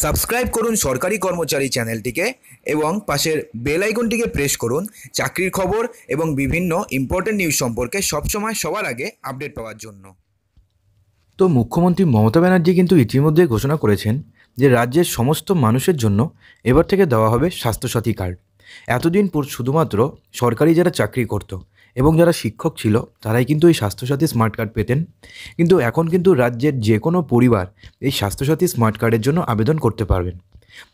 subscribe করুন সরকারি কর্মচারী চ্যানেলটিকে এবং পাশের বেল আইকনটিকে প্রেস করুন চাকরির খবর এবং বিভিন্ন ইম্পর্টেন্ট নিউজ সম্পর্কে সবসময় সবার আগে আপডেট পাওয়ার জন্য তো মুখ্যমন্ত্রী মমতা ব্যানার্জি কিন্তু ইতিমধ্যে ঘোষণা করেছেন যে রাজ্যের সমস্ত মানুষের জন্য এবার থেকে দেওয়া হবে স্বাস্থ্যসাথী কার্ড এতদিন পর শুধুমাত্র সরকারি যারা চাকরি করতো এবং যারা শিক্ষক ছিল তারাই কিন্তু এই স্বাস্থ্যসাথী স্মার্ট কার্ড পেতেন কিন্তু এখন কিন্তু রাজ্যের যে কোনো পরিবার এই স্বাস্থ্যসাথী স্মার্ট কার্ডের জন্য আবেদন করতে পারবেন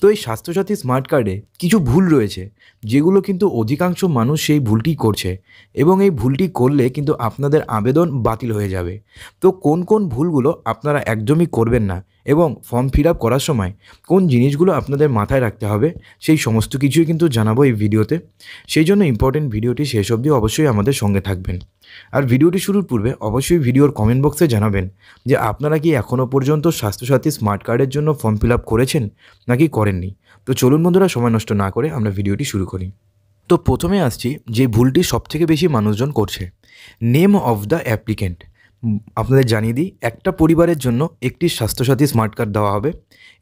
তো এই স্বাস্থ্যসাথী স্মার্ট কার্ডে কিছু ভুল রয়েছে যেগুলো কিন্তু অধিকাংশ মানুষ সেই ভুলটি করছে এবং এই ভুলটি করলে কিন্তু আপনাদের আবেদন বাতিল হয়ে যাবে তো কোন কোন ভুলগুলো আপনারা একদমই করবেন না এবং ফর্ম ফিল আপ করার সময় কোন জিনিসগুলো আপনাদের মাথায় রাখতে হবে সেই সমস্ত কিছুই কিন্তু জানাবো এই ভিডিওতে সেই জন্য ইম্পর্টেন্ট ভিডিওটি শেষ অবধি অবশ্যই আমাদের সঙ্গে থাকবেন আর ভিডিওটি শুরুর পূর্বে অবশ্যই ভিডিওর কমেন্ট বক্সে জানাবেন যে আপনারা কি এখনও পর্যন্ত স্বাস্থ্যসাথী স্মার্ট কার্ডের জন্য ফর্ম ফিল আপ করেছেন নাকি করেননি তো চলুন বন্ধুরা সময় নষ্ট না করে আমরা ভিডিওটি শুরু করি তো প্রথমে আসছি যে ভুলটি সবথেকে বেশি মানুষজন করছে নেম অফ দ্য অ্যাপ্লিকেন্ট আপনাদের জানিয়ে দিই একটা পরিবারের জন্য একটি স্বাস্থ্যসাথী স্মার্ট কার্ড দেওয়া হবে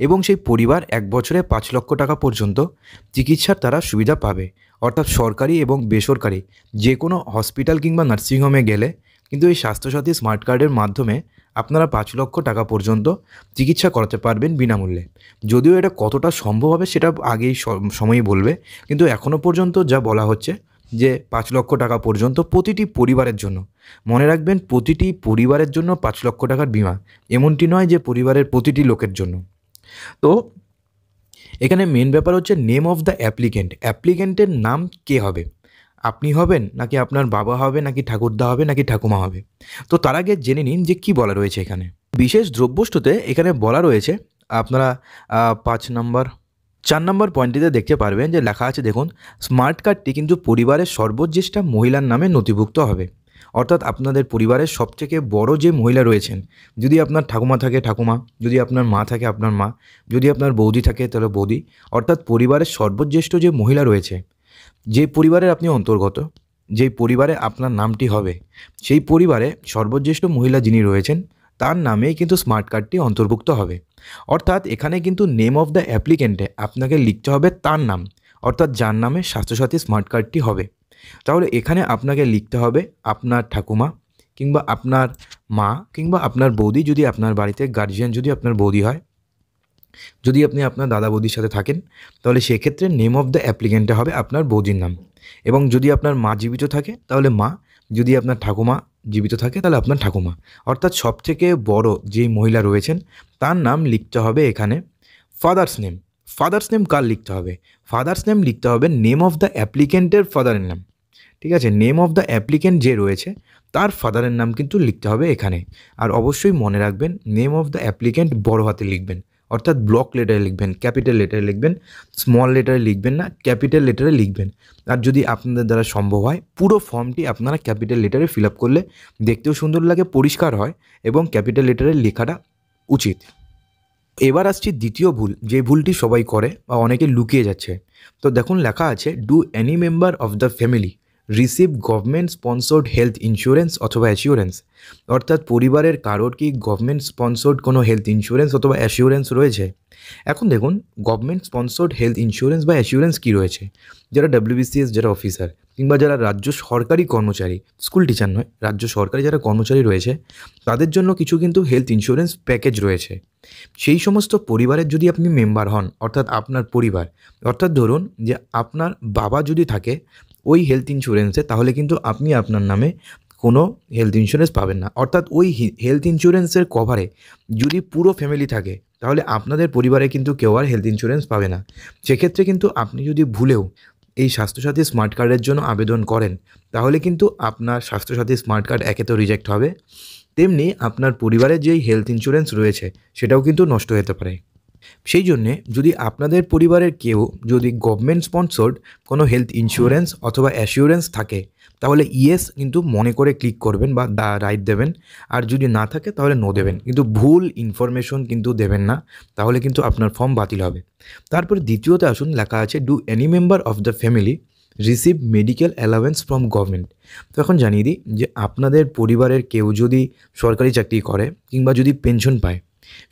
এবং সেই পরিবার এক বছরে পাঁচ লক্ষ টাকা পর্যন্ত চিকিৎসার তারা সুবিধা পাবে অর্থাৎ সরকারি এবং বেসরকারি যে কোনো হসপিটাল কিংবা নার্সিংহোমে গেলে কিন্তু এই স্বাস্থ্যসাথী স্মার্ট কার্ডের মাধ্যমে আপনারা পাঁচ লক্ষ টাকা পর্যন্ত চিকিৎসা করাতে পারবেন বিনামূল্যে যদিও এটা কতটা সম্ভব হবে সেটা আগেই সময়ই বলবে কিন্তু এখনও পর্যন্ত যা বলা হচ্ছে যে পাঁচ লক্ষ টাকা পর্যন্ত প্রতিটি পরিবারের জন্য মনে রাখবেন প্রতিটি পরিবারের জন্য পাঁচ লক্ষ টাকার বিমা এমনটি নয় যে পরিবারের প্রতিটি লোকের জন্য তো এখানে মেন ব্যাপার হচ্ছে নেম অফ দ্য অ্যাপ্লিকেন্ট অ্যাপ্লিকেন্টের নাম কে হবে আপনি হবেন নাকি আপনার বাবা হবে নাকি ঠাকুরদা হবে নাকি ঠাকুমা হবে তো তার আগে জেনে নিন যে কি বলা রয়েছে এখানে বিশেষ দ্রব্যষ্টতে এখানে বলা রয়েছে আপনারা পাঁচ নম্বর চার নম্বর পয়েন্টটিতে দেখতে পারবেন যে লেখা আছে দেখুন স্মার্ট কার্ডটি কিন্তু পরিবারের সর্বজ্যেষ্ঠা মহিলার নামে নথিভুক্ত হবে অর্থাৎ আপনাদের পরিবারের সবথেকে বড় যে মহিলা রয়েছেন যদি আপনার ঠাকুমা থাকে ঠাকুমা যদি আপনার মা থাকে আপনার মা যদি আপনার বৌদি থাকে তাহলে বৌদি অর্থাৎ পরিবারের সর্বজ্যেষ্ঠ যে মহিলা রয়েছে যে পরিবারের আপনি অন্তর্গত যেই পরিবারে আপনার নামটি হবে সেই পরিবারে সর্বজ্যেষ্ঠ মহিলা যিনি রয়েছেন তার নামে কিন্তু স্মার্ট কার্ডটি অন্তর্ভুক্ত হবে অর্থাৎ এখানে কিন্তু নেম অফ দ্য অ্যাপ্লিকেন্টে আপনাকে লিখতে হবে তার নাম অর্থাৎ যার নামে স্বাস্থ্যসাথী স্মার্ট কার্ডটি হবে তাহলে এখানে আপনাকে লিখতে হবে আপনার ঠাকুমা কিংবা আপনার মা কিংবা আপনার বৌদি যদি আপনার বাড়িতে গার্জিয়ান যদি আপনার বৌদি হয় যদি আপনি আপনার দাদা বৌদির সাথে থাকেন তাহলে সেক্ষেত্রে নেম অফ দ্য অ্যাপ্লিকেন্টটা হবে আপনার বৌদির নাম এবং যদি আপনার মা জীবিত থাকে তাহলে মা যদি আপনার ঠাকুমা জীবিত থাকে তাহলে আপনার ঠাকুমা অর্থাৎ সবথেকে বড় যে মহিলা রয়েছেন তার নাম লিখতে হবে এখানে ফাদার্স নেম ফাদার্স নেম কার লিখতে হবে ফাদার্স নেম লিখতে হবে নেম অফ দ্য অ্যাপ্লিকেন্টের ফাদারের নাম ঠিক আছে নেম অফ দ্য অ্যাপ্লিকেন্ট যে রয়েছে তার ফাদারের নাম কিন্তু লিখতে হবে এখানে আর অবশ্যই মনে রাখবেন নেম অফ দ্য অ্যাপ্লিকেন্ট বড় হাতে লিখবেন অর্থাৎ ব্লক লেটারে লিখবেন ক্যাপিটাল লেটারে লিখবেন স্মল লেটারে লিখবেন না ক্যাপিটাল লেটারে লিখবেন আর যদি আপনাদের দ্বারা সম্ভব হয় পুরো ফর্মটি আপনারা ক্যাপিটাল লেটারে ফিল আপ করলে দেখতেও সুন্দর লাগে পরিষ্কার হয় এবং ক্যাপিটাল লেটারে লেখাটা উচিত এবার আসছি দ্বিতীয় ভুল যে ভুলটি সবাই করে বা অনেকে লুকিয়ে যাচ্ছে তো দেখুন লেখা আছে do any member of the family receive government sponsored health insurance অথবা অ্যাসিওরেন্স অর্থাৎ পরিবারের কারোর কি গভর্নমেন্ট স্পন্সর্ড কোনো হেলথ ইন্স্যুরেন্স অথবা অ্যাসিওরেন্স রয়েছে এখন দেখুন গভর্নমেন্ট স্পন্সর্ড হেলথ ইন্স্যুরেন্স বা অ্যাসিওরেন্স কী রয়েছে যারা ডাব্লিউবিসিএস যারা অফিসার কিংবা যারা রাজ্য সরকারি কর্মচারী স্কুল টিচার নয় রাজ্য সরকারি যারা কর্মচারী রয়েছে তাদের জন্য কিছু কিন্তু হেলথ ইন্স্যুরেন্স প্যাকেজ রয়েছে সেই সমস্ত পরিবারের যদি আপনি মেম্বার হন অর্থাৎ আপনার পরিবার অর্থাৎ ধরুন যে আপনার বাবা যদি থাকে ওই হেলথ ইন্স্যুরেন্সে তাহলে কিন্তু আপনি আপনার নামে কোনো হেলথ ইন্স্যুরেন্স পাবেন না অর্থাৎ ওই হেলথ ইন্স্যুরেন্সের কভারে যদি পুরো ফ্যামিলি থাকে তাহলে আপনাদের পরিবারে কিন্তু কেউ আর হেলথ ইন্স্যুরেন্স পাবে না সেক্ষেত্রে কিন্তু আপনি যদি ভুলেও এই স্বাস্থ্যসাথী স্মার্ট কার্ডের জন্য আবেদন করেন তাহলে কিন্তু আপনার স্বাস্থ্যসাথী স্মার্ট কার্ড একে তো রিজেক্ট হবে তেমনি আপনার পরিবারে যেই হেলথ ইন্স্যুরেন্স রয়েছে সেটাও কিন্তু নষ্ট হতে পারে সেই জন্যে যদি আপনাদের পরিবারের কেউ যদি গভর্নমেন্ট স্পন্সর্ড কোনো হেলথ ইন্স্যুরেন্স অথবা অ্যাসিওরেন্স থাকে তাহলে ইয়েস কিন্তু মনে করে ক্লিক করবেন বা দা রাইট দেবেন আর যদি না থাকে তাহলে নো দেবেন কিন্তু ভুল ইনফরমেশন কিন্তু দেবেন না তাহলে কিন্তু আপনার ফর্ম বাতিল হবে তারপর দ্বিতীয়তে আসুন লেখা আছে do any member of the family receive medical allowance from government তো এখন জানিয়ে দিই যে আপনাদের পরিবারের কেউ যদি সরকারি চাকরি করে কিংবা যদি পেনশন পায়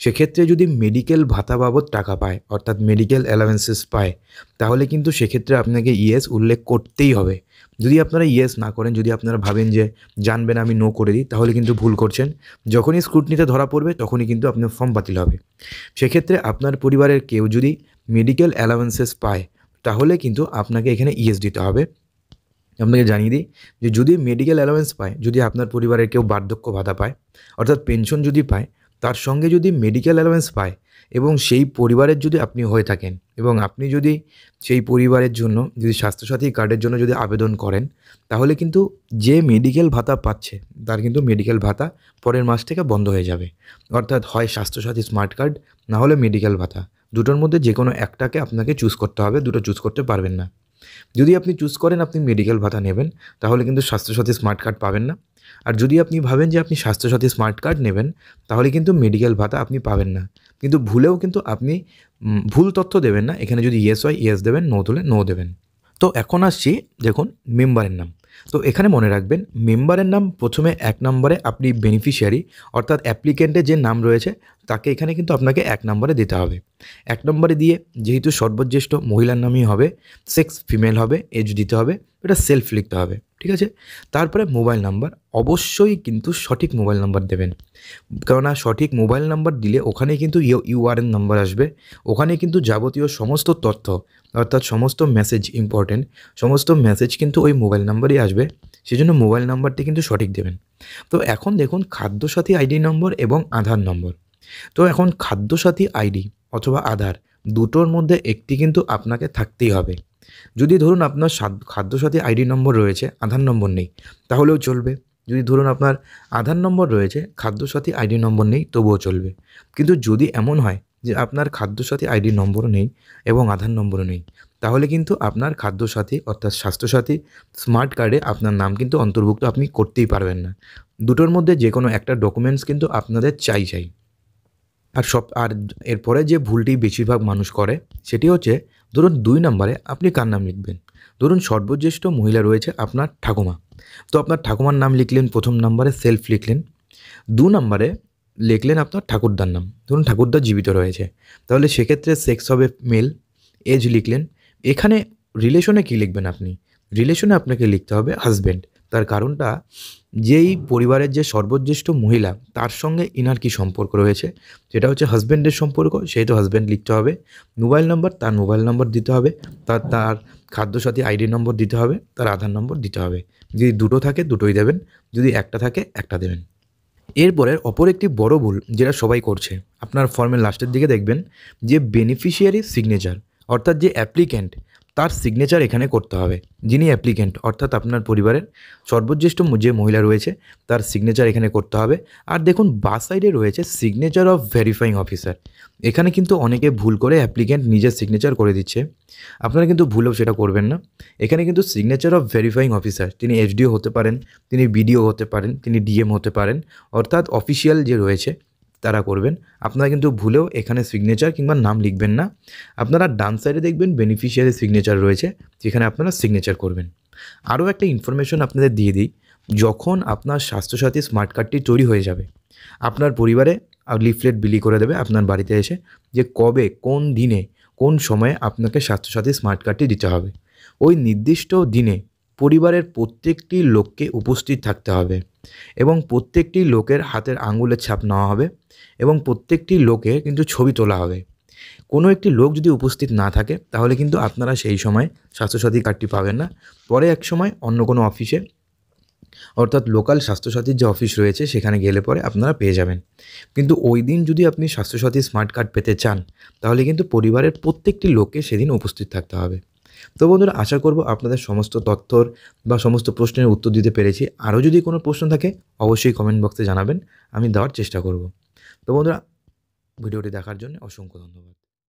সেক্ষেত্রে যদি মেডিকেল ভাতা বাবদ টাকা পায় অর্থাৎ মেডিকেল অ্যালাওয়েন্সেস পায় তাহলে কিন্তু সেক্ষেত্রে আপনাকে ইয়েস উল্লেখ করতেই হবে যদি আপনারা ইয়েস না করেন যদি আপনারা ভাবেন যে জানবেন আমি নো করে দিই তাহলে কিন্তু ভুল করছেন যখনই স্ক্রুটনিতে ধরা পড়বে তখনই কিন্তু আপনার ফর্ম বাতিল হবে সেক্ষেত্রে আপনার পরিবারের কেউ যদি মেডিকেল অ্যালাওয়েন্সেস পায় তাহলে কিন্তু আপনাকে এখানে ইয়েস দিতে হবে আপনাকে জানিয়ে দিই যে যদি মেডিকেল অ্যালাওয়েন্স পায় যদি আপনার পরিবারের কেউ বার্ধক্য ভাতা পায় অর্থাৎ পেনশন যদি পায় তার সঙ্গে যদি মেডিকেল অ্যালাওয়েন্স পায় এবং সেই পরিবারের যদি আপনি হয়ে থাকেন এবং আপনি যদি সেই পরিবারের জন্য যদি স্বাস্থ্যসাথী কার্ডের জন্য যদি আবেদন করেন তাহলে কিন্তু যে মেডিকেল ভাতা পাচ্ছে তার কিন্তু মেডিকেল ভাতা পরের মাস থেকে বন্ধ হয়ে যাবে অর্থাৎ হয় স্বাস্থ্যসাথী স্মার্ট কার্ড না হলে মেডিকেল ভাতা দুটোর মধ্যে যে কোনো একটাকে আপনাকে চুজ করতে হবে দুটো চুজ করতে পারবেন না যদি আপনি চুজ করেন আপনি মেডিকেল ভাতা নেবেন তাহলে কিন্তু স্বাস্থ্যসাথী স্মার্ট কার্ড পাবেন না আর যদি আপনি ভাবেন যে আপনি স্বাস্থ্যসাথী স্মার্ট কার্ড নেবেন তাহলে কিন্তু মেডিকেল ভাতা আপনি পাবেন না কিন্তু ভুলেও কিন্তু আপনি ভুল তথ্য দেবেন না এখানে যদি ইয়েস হয় ইয়েস দেবেন নো তুলে নো দেবেন তো এখন আসছি দেখুন মেম্বারের নাম তো এখানে মনে রাখবেন মেম্বারের নাম প্রথমে এক নম্বরে আপনি বেনিফিশিয়ারি অর্থাৎ অ্যাপ্লিকেন্টের যে নাম রয়েছে তাকে এখানে কিন্তু আপনাকে এক নম্বরে দিতে হবে এক নম্বরে দিয়ে যেহেতু সর্বজ্যেষ্ঠ মহিলার নামই হবে সেক্স ফিমেল হবে এজ দিতে হবে এটা সেলফ লিখতে হবে ঠিক আছে তারপরে মোবাইল নাম্বার অবশ্যই কিন্তু সঠিক মোবাইল নাম্বার দেবেন কেননা সঠিক মোবাইল নাম্বার দিলে ওখানে কিন্তু ইউআরএন নাম্বার আসবে ওখানে কিন্তু যাবতীয় সমস্ত তথ্য অর্থাৎ সমস্ত মেসেজ ইম্পর্টেন্ট সমস্ত মেসেজ কিন্তু ওই মোবাইল নাম্বারই আসবে সেই জন্য মোবাইল নাম্বারটি কিন্তু সঠিক দেবেন তো এখন দেখুন খাদ্যসাথী আইডি নম্বর এবং আধার নম্বর তো এখন খাদ্যসাথী আইডি অথবা আধার দুটোর মধ্যে একটি কিন্তু আপনাকে থাকতেই হবে যদি ধরুন আপনার খাদ্যসাথী আইডি নম্বর রয়েছে আধার নম্বর নেই তাহলেও চলবে যদি ধরুন আপনার আধার নম্বর রয়েছে খাদ্যসাথী আইডি নম্বর নেই তবুও চলবে কিন্তু যদি এমন হয় যে আপনার খাদ্যসাথী আইডি নম্বরও নেই এবং আধার নম্বরও নেই তাহলে কিন্তু আপনার খাদ্যসাথী অর্থাৎ স্বাস্থ্যসাথী স্মার্ট কার্ডে আপনার নাম কিন্তু অন্তর্ভুক্ত আপনি করতেই পারবেন না দুটোর মধ্যে যে কোনো একটা ডকুমেন্টস কিন্তু আপনাদের চাই চাই আর সব আর এরপরে যে ভুলটি বেশিরভাগ মানুষ করে সেটি হচ্ছে ধরুন দুই নম্বরে আপনি কার নাম লিখবেন ধরুন সর্বজ্যেষ্ঠ মহিলা রয়েছে আপনার ঠাকুমা তো আপনার ঠাকুমার নাম লিখলেন প্রথম নম্বরে সেলফ লিখলেন দু নম্বরে লিখলেন আপনার ঠাকুরদার নাম ধরুন ঠাকুরদা জীবিত রয়েছে তাহলে সেক্ষেত্রে সেক্স হবে মেল এজ লিখলেন এখানে রিলেশনে কী লিখবেন আপনি রিলেশনে আপনাকে লিখতে হবে হাজব্যান্ড তার কারণটা যেই পরিবারের যে সর্বজ্যেষ্ঠ মহিলা তার সঙ্গে ইনার কি সম্পর্ক রয়েছে সেটা হচ্ছে হাজব্যান্ডের সম্পর্ক সেই তো হাজব্যান্ড লিখতে হবে মোবাইল নম্বর তার মোবাইল নম্বর দিতে হবে তার তার খাদ্যসাথী আইডি নম্বর দিতে হবে তার আধার নম্বর দিতে হবে যদি দুটো থাকে দুটোই দেবেন যদি একটা থাকে একটা দেবেন এরপরের অপর একটি বড় ভুল যেটা সবাই করছে আপনার ফর্মের লাস্টের দিকে দেখবেন যে বেনিফিশিয়ারি সিগনেচার অর্থাৎ যে অ্যাপ্লিক্যান্ট তার সিগনেচার এখানে করতে হবে যিনি অ্যাপ্লিকেন্ট অর্থাৎ আপনার পরিবারের সর্বজ্যেষ্ঠ যে মহিলা রয়েছে তার সিগনেচার এখানে করতে হবে আর দেখুন বা সাইডে রয়েছে সিগনেচার অফ ভেরিফাইং অফিসার এখানে কিন্তু অনেকে ভুল করে অ্যাপ্লিকেন্ট নিজের সিগনেচার করে দিচ্ছে আপনারা কিন্তু ভুলও সেটা করবেন না এখানে কিন্তু সিগনেচার অফ ভেরিফাইং অফিসার তিনি এসডিও হতে পারেন তিনি বিডিও হতে পারেন তিনি ডিএম হতে পারেন অর্থাৎ অফিসিয়াল যে রয়েছে তারা করবেন আপনারা কিন্তু ভুলেও এখানে সিগনেচার কিংবা নাম লিখবেন না আপনারা ডান সাইডে দেখবেন বেনিফিশিয়ারি সিগনেচার রয়েছে যেখানে আপনারা সিগনেচার করবেন আরও একটা ইনফরমেশন আপনাদের দিয়ে দিই যখন আপনার স্বাস্থ্যসাথী স্মার্ট কার্ডটি তৈরি হয়ে যাবে আপনার পরিবারে লিফলেট বিলি করে দেবে আপনার বাড়িতে এসে যে কবে কোন দিনে কোন সময়ে আপনাকে স্বাস্থ্যসাথী স্মার্ট কার্ডটি দিতে হবে ওই নির্দিষ্ট দিনে পরিবারের প্রত্যেকটি লোককে উপস্থিত থাকতে হবে এবং প্রত্যেকটি লোকের হাতের আঙুলের ছাপ নেওয়া হবে এবং প্রত্যেকটি লোকের কিন্তু ছবি তোলা হবে কোনো একটি লোক যদি উপস্থিত না থাকে তাহলে কিন্তু আপনারা সেই সময় স্বাস্থ্যসাথী কার্ডটি পাবেন না পরে এক সময় অন্য কোনো অফিসে অর্থাৎ লোকাল স্বাস্থ্যসাথীর যে অফিস রয়েছে সেখানে গেলে পরে আপনারা পেয়ে যাবেন কিন্তু ওই দিন যদি আপনি স্বাস্থ্যসাথী স্মার্ট কার্ড পেতে চান তাহলে কিন্তু পরিবারের প্রত্যেকটি লোককে সেদিন উপস্থিত থাকতে হবে তো বন্ধুরা আশা করব আপনাদের সমস্ত তথ্যর বা সমস্ত প্রশ্নের উত্তর দিতে পেরেছি আরও যদি কোনো প্রশ্ন থাকে অবশ্যই কমেন্ট বক্সে জানাবেন আমি দেওয়ার চেষ্টা করব তো বন্ধুরা ভিডিওটি দেখার জন্য অসংখ্য ধন্যবাদ